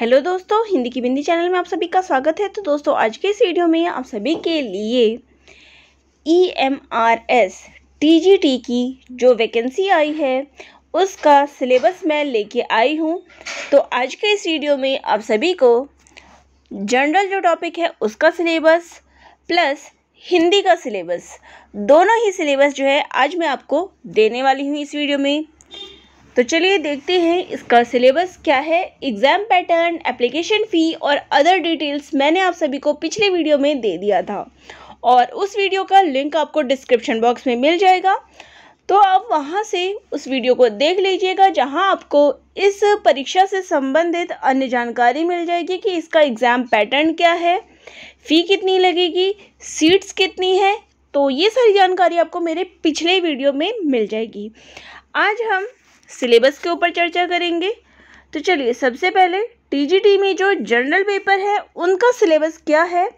hello दोस्तों हिंदी की बिंदी channel में आप सभी का स्वागत है तो दोस्तों आज के इस वीडियो में आप सभी के लिए E M R S T G T की जो वैकेंसी आई है उसका सिलेबस मैं लेके आई हूँ तो आज के इस वीडियो में आप सभी को जनरल जो टॉपिक है उसका सिलेबस प्लस हिंदी का सिलेबस दोनों ही सिलेबस जो है आज मैं आपको देने वाली हूँ इस वीडियो में तो चलिए देखते हैं इसका सिलेबस क्या है एग्ज़ाम पैटर्न एप्लीकेशन फ़ी और अदर डिटेल्स मैंने आप सभी को पिछले वीडियो में दे दिया था और उस वीडियो का लिंक आपको डिस्क्रिप्शन बॉक्स में मिल जाएगा तो आप वहाँ से उस वीडियो को देख लीजिएगा जहाँ आपको इस परीक्षा से संबंधित अन्य जानकारी मिल जाएगी कि इसका एग्ज़ाम पैटर्न क्या है फ़ी कितनी लगेगी सीट्स कितनी है तो ये सारी जानकारी आपको मेरे पिछले वीडियो में मिल जाएगी आज हम सिलेबस के ऊपर चर्चा करेंगे तो चलिए सबसे पहले टीजीटी में जो जनरल पेपर है उनका सिलेबस क्या है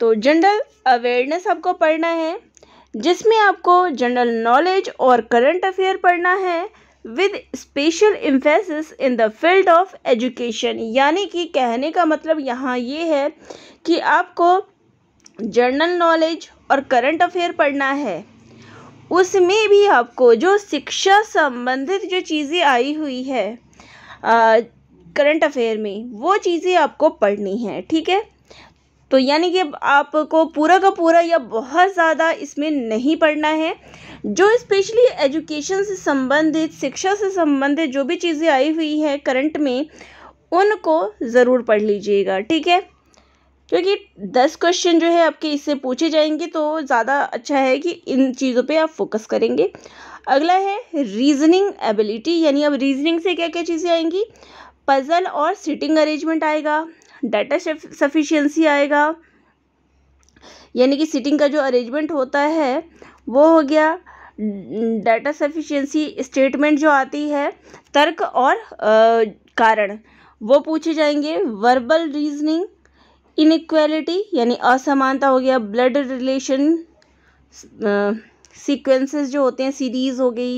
तो जनरल अवेयरनेस आपको पढ़ना है जिसमें आपको जनरल नॉलेज और करंट अफेयर पढ़ना है with special emphasis in the field of education यानी कि कहने का मतलब यहाँ ये है कि आपको जनरल नॉलेज और करंट अफेयर पढ़ना है उसमें भी आपको जो शिक्षा संबंधित जो चीज़ें आई हुई है करंट अफेयर में वो चीज़ें आपको पढ़नी है ठीक है तो यानी कि आपको पूरा का पूरा या बहुत ज़्यादा इसमें नहीं पढ़ना है जो स्पेशली एजुकेशन से संबंधित शिक्षा से संबंधित जो भी चीज़ें आई हुई है करंट में उनको ज़रूर पढ़ लीजिएगा ठीक है क्योंकि दस क्वेश्चन जो है आपके इससे पूछे जाएंगे तो ज़्यादा अच्छा है कि इन चीज़ों पे आप फोकस करेंगे अगला है रीजनिंग एबिलिटी यानी अब रीजनिंग से क्या क्या चीज़ें आएंगी पज़ल और सिटिंग अरेंजमेंट आएगा डाटा सफिशियंसी आएगा यानी कि सिटिंग का जो अरेंजमेंट होता है वो हो गया डाटा सफिशिएंसी स्टेटमेंट जो आती है तर्क और आ, कारण वो पूछे जाएंगे वर्बल रीजनिंग इनक्वेलिटी यानी असमानता हो गया ब्लड रिलेशन सीक्वेंसेस जो होते हैं सीरीज़ हो गई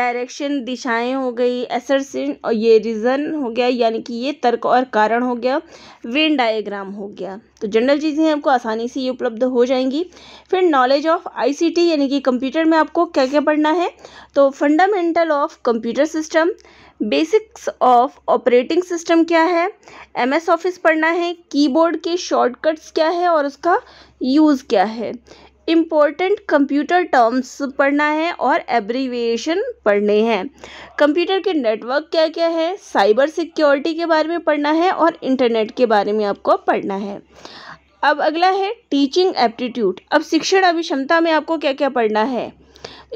डायरेक्शन दिशाएं हो गई एसरसिन और ये रीज़न हो गया यानी कि ये तर्क और कारण हो गया वेन डायग्राम हो गया तो जनरल चीज़ें आपको आसानी से ये उपलब्ध हो जाएंगी फिर नॉलेज ऑफ आईसीटी यानी कि कंप्यूटर में आपको क्या क्या पढ़ना है तो fundamental of computer system basics of operating system क्या है एम एस ऑफिस पढ़ना है कीबोर्ड के शॉर्टकट्स क्या है और उसका यूज़ क्या है इम्पोर्टेंट कंप्यूटर टर्म्स पढ़ना है और एब्रीविएशन पढ़ने हैं कंप्यूटर के नेटवर्क क्या क्या है साइबर सिक्योरिटी के बारे में पढ़ना है और इंटरनेट के बारे में आपको पढ़ना है अब अगला है टीचिंग एप्टीट्यूड अब शिक्षण अभिक्षमता में आपको क्या क्या पढ़ना है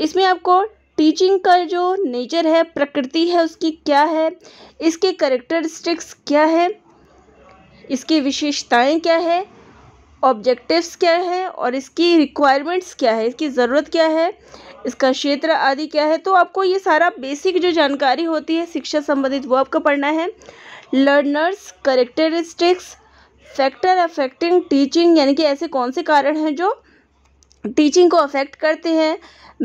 इसमें आपको टीचिंग का जो नेचर है प्रकृति है उसकी क्या है इसके करेक्टरिस्टिक्स क्या है इसकी विशेषताएं क्या है ऑब्जेक्टिव्स क्या है और इसकी रिक्वायरमेंट्स क्या है इसकी ज़रूरत क्या है इसका क्षेत्र आदि क्या है तो आपको ये सारा बेसिक जो जानकारी होती है शिक्षा संबंधित वो आपको पढ़ना है learners characteristics factor affecting teaching यानी कि ऐसे कौन से कारण हैं जो टीचिंग को अफेक्ट करते हैं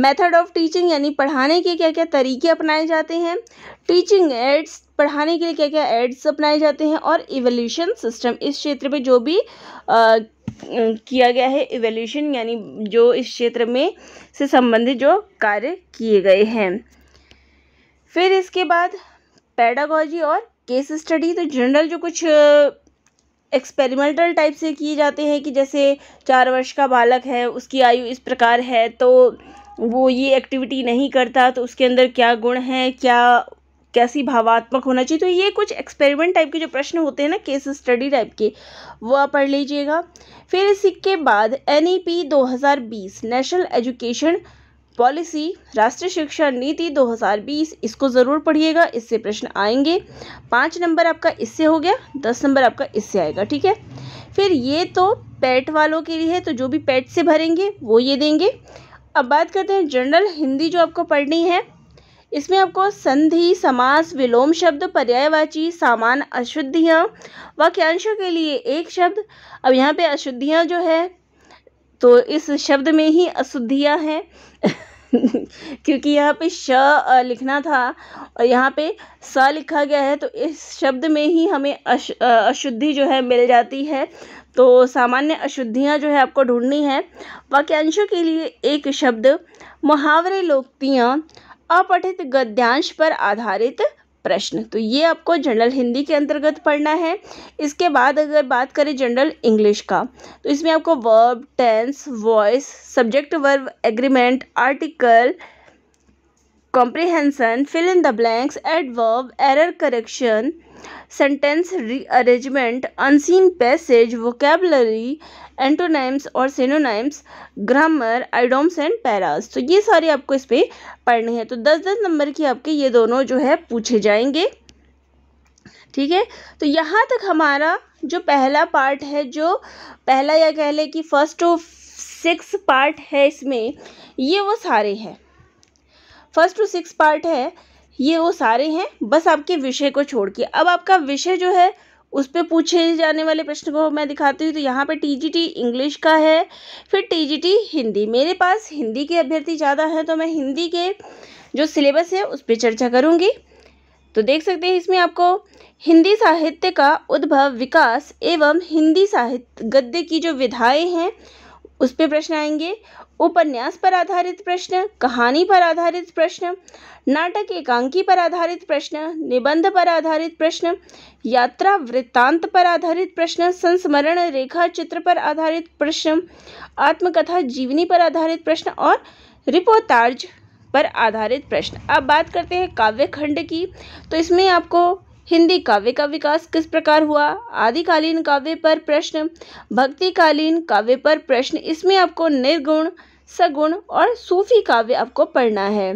मेथड ऑफ टीचिंग यानी पढ़ाने के क्या क्या तरीके अपनाए जाते हैं टीचिंग एड्स पढ़ाने के लिए क्या क्या एड्स अपनाए जाते हैं और इवोल्यूशन सिस्टम इस क्षेत्र में जो भी आ, किया गया है इवोल्यूशन यानी जो इस क्षेत्र में से संबंधित जो कार्य किए गए हैं फिर इसके बाद पैडागोजी और केस स्टडी तो जनरल जो कुछ एक्सपेरिमेंटल टाइप से किए जाते हैं कि जैसे चार वर्ष का बालक है उसकी आयु इस प्रकार है तो वो ये एक्टिविटी नहीं करता तो उसके अंदर क्या गुण हैं क्या कैसी भावात्मक होना चाहिए तो ये कुछ एक्सपेरिमेंट टाइप के जो प्रश्न होते हैं ना केस स्टडी टाइप के वो आप पढ़ लीजिएगा फिर इसी के बाद एन ई पी दो हज़ार बीस नेशनल एजुकेशन पॉलिसी राष्ट्रीय शिक्षा नीति 2020 इसको ज़रूर पढ़िएगा इससे प्रश्न आएंगे पाँच नंबर आपका इससे हो गया दस नंबर आपका इससे आएगा ठीक है फिर ये तो पैट वालों के लिए है तो जो भी पैट से भरेंगे वो ये देंगे अब बात करते हैं जनरल हिंदी जो आपको पढ़नी है इसमें आपको संधि समास विलोम शब्द पर्यायवाची सामान अशुद्धियाँ वाक्यांशों के लिए एक शब्द अब यहाँ पे अशुद्धियाँ जो है तो इस शब्द में ही अशुद्धियाँ हैं क्योंकि यहाँ पे श लिखना था और यहाँ पे स लिखा गया है तो इस शब्द में ही हमें अश अशुद्धि जो है मिल जाती है तो सामान्य अशुद्धियाँ जो है आपको ढूंढनी है वाक्यांशों के लिए एक शब्द मुहावरे लोकतियाँ अपठित गद्यांश पर आधारित प्रश्न तो ये आपको जनरल हिंदी के अंतर्गत पढ़ना है इसके बाद अगर बात करें जनरल इंग्लिश का तो इसमें आपको verb tense voice subject verb agreement article comprehension, fill in the blanks, adverb, error correction, sentence rearrangement, unseen passage, vocabulary, antonyms और synonyms grammar idioms and phrases तो ये सारे आपको इस पर पढ़ने हैं तो दस दस नंबर की आपके ये दोनों जो है पूछे जाएंगे ठीक है तो यहाँ तक हमारा जो पहला पार्ट है जो पहला या कह लें कि फर्स्ट टू सिक्स पार्ट है इसमें ये वो सारे हैं फर्स्ट टू सिक्स पार्ट है ये वो सारे हैं बस आपके विषय को छोड़ के अब आपका विषय जो है उस पर पूछे जाने वाले प्रश्न को मैं दिखाती हूँ तो यहाँ पे टीजीटी इंग्लिश का है फिर टीजीटी हिंदी मेरे पास हिंदी के अभ्यर्थी ज़्यादा हैं तो मैं हिंदी के जो सिलेबस है उस पर चर्चा करूँगी तो देख सकते हैं इसमें आपको हिंदी साहित्य का उद्भव विकास एवं हिंदी साहित्य गद्य की जो विधाएँ हैं उस पर प्रश्न आएंगे उपन्यास पर आधारित प्रश्न कहानी पर आधारित प्रश्न नाटक एकांकी पर आधारित प्रश्न निबंध पर आधारित प्रश्न यात्रा वृत्तांत पर आधारित प्रश्न संस्मरण रेखा चित्र पर आधारित प्रश्न आत्मकथा जीवनी पर आधारित प्रश्न और रिपोर्टार्ज पर आधारित प्रश्न अब बात करते हैं काव्य खंड की तो इसमें आपको हिंदी काव्य का विकास किस प्रकार हुआ आदिकालीन काव्य पर प्रश्न भक्तिकालीन काव्य पर प्रश्न इसमें आपको निर्गुण सगुण और सूफी काव्य आपको पढ़ना है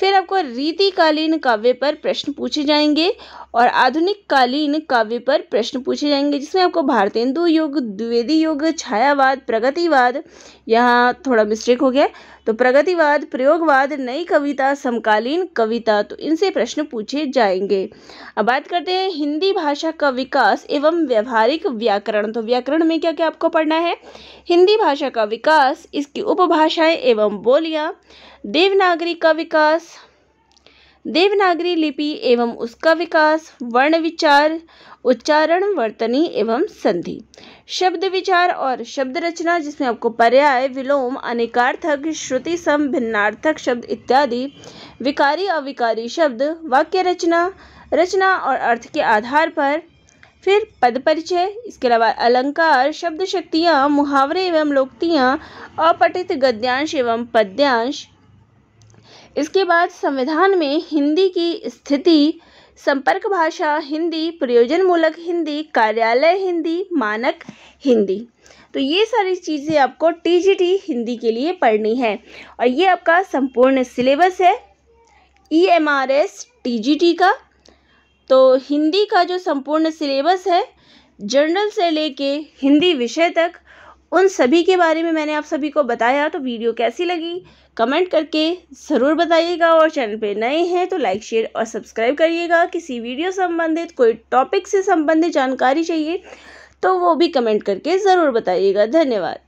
फिर आपको रीतिकालीन काव्य पर प्रश्न पूछे जाएंगे और आधुनिक कालीन काव्य पर प्रश्न पूछे जाएंगे जिसमें आपको भारतेंदु युग द्विवेदी युग छायावाद प्रगतिवाद यहाँ थोड़ा मिस्टेक हो गया तो प्रगतिवाद प्रयोगवाद नई कविता समकालीन कविता तो इनसे प्रश्न पूछे जाएंगे अब बात करते हैं हिंदी भाषा का विकास एवं व्यवहारिक व्याकरण तो व्याकरण में क्या क्या आपको पढ़ना है हिंदी भाषा का विकास इसकी उपभाषाएं एवं बोलियाँ देवनागरी का विकास देवनागरी लिपि एवं उसका विकास वर्ण विचार उच्चारण वर्तनी एवं संधि शब्द विचार और शब्द रचना जिसमें आपको पर्याय विलोम अनेकार्थक श्रुति सम भिन्नार्थक शब्द इत्यादि विकारी अविकारी शब्द वाक्य रचना रचना और अर्थ के आधार पर फिर पद परिचय इसके अलावा अलंकार शब्द शक्तियाँ मुहावरे एवं लोकतियाँ अपठित गद्यांश एवं पद्यांश इसके बाद संविधान में हिंदी की स्थिति संपर्क भाषा हिंदी प्रयोजन मूलक हिंदी कार्यालय हिंदी मानक हिंदी तो ये सारी चीज़ें आपको टीजीटी हिंदी के लिए पढ़नी है और ये आपका संपूर्ण सिलेबस है E e M R S T G T का तो हिंदी का जो संपूर्ण सिलेबस है जर्नल से लेके हिंदी विषय तक उन सभी के बारे में मैंने आप सभी को बताया तो वीडियो कैसी लगी कमेंट करके ज़रूर बताइएगा और चैनल पे नए हैं तो लाइक शेयर और सब्सक्राइब करिएगा किसी वीडियो संबंधित कोई टॉपिक से संबंधित जानकारी चाहिए तो वो भी कमेंट करके ज़रूर बताइएगा धन्यवाद